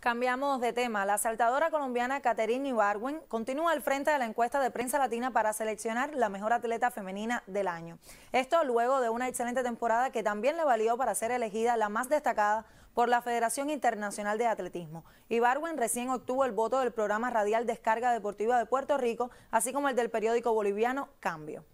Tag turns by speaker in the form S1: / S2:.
S1: Cambiamos de tema. La saltadora colombiana Caterine Ibarwen continúa al frente de la encuesta de prensa latina para seleccionar la mejor atleta femenina del año. Esto luego de una excelente temporada que también le valió para ser elegida la más destacada por la Federación Internacional de Atletismo. Ibarwen recién obtuvo el voto del programa radial Descarga Deportiva de Puerto Rico, así como el del periódico boliviano Cambio.